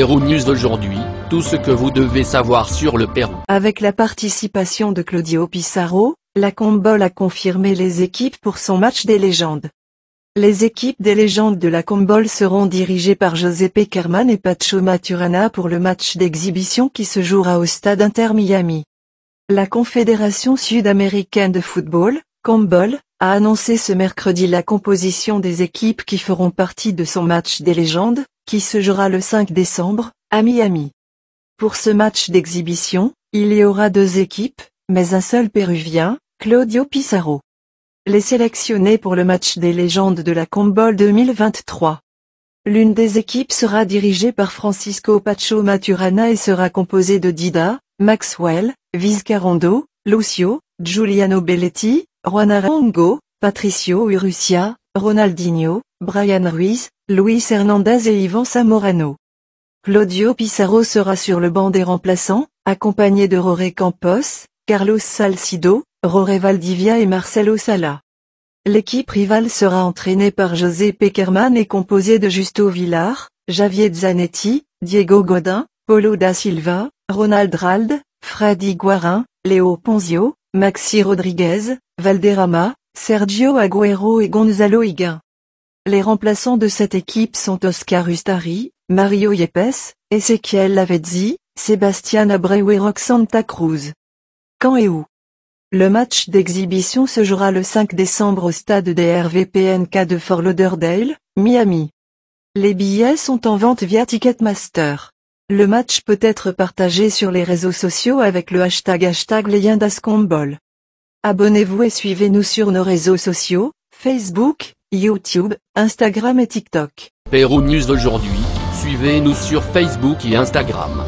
News d'aujourd'hui, tout ce que vous devez savoir sur le Pérou. Avec la participation de Claudio Pissarro, la Combol a confirmé les équipes pour son match des légendes. Les équipes des légendes de la Combol seront dirigées par Giuseppe Kerman et Pacho Maturana pour le match d'exhibition qui se jouera au stade Inter Miami. La Confédération sud-américaine de football, Combol, a annoncé ce mercredi la composition des équipes qui feront partie de son match des légendes, qui se jouera le 5 décembre, à Miami. Pour ce match d'exhibition, il y aura deux équipes, mais un seul Péruvien, Claudio Pizarro. Les sélectionnés pour le match des légendes de la Combol 2023. L'une des équipes sera dirigée par Francisco Pacho Maturana et sera composée de Dida, Maxwell, Viscarondo, Lucio, Giuliano Belletti, Juan Arango, Patricio Urussia, Ronaldinho, Brian Ruiz, Luis Hernandez et Ivan Samorano. Claudio Pizarro sera sur le banc des remplaçants, accompagné de Roré Campos, Carlos Salcido, Roré Valdivia et Marcelo Sala. L'équipe rivale sera entraînée par José Peckerman et composée de Justo Villar, Javier Zanetti, Diego Godin, Paulo da Silva, Ronald Rald, Freddy Guarin, Léo Ponzio, Maxi Rodriguez, Valderrama, Sergio Agüero et Gonzalo Higuain. Les remplaçants de cette équipe sont Oscar Ustari, Mario Yepes, Ezequiel Lavezzi, Sebastian Abreu et Roxanta Cruz. Quand et où Le match d'exhibition se jouera le 5 décembre au stade des de Fort Lauderdale, Miami. Les billets sont en vente via Ticketmaster. Le match peut être partagé sur les réseaux sociaux avec le hashtag hashtag Leyendascombol. Abonnez-vous et suivez-nous sur nos réseaux sociaux, Facebook, YouTube, Instagram et TikTok. Pérou News aujourd'hui, suivez-nous sur Facebook et Instagram.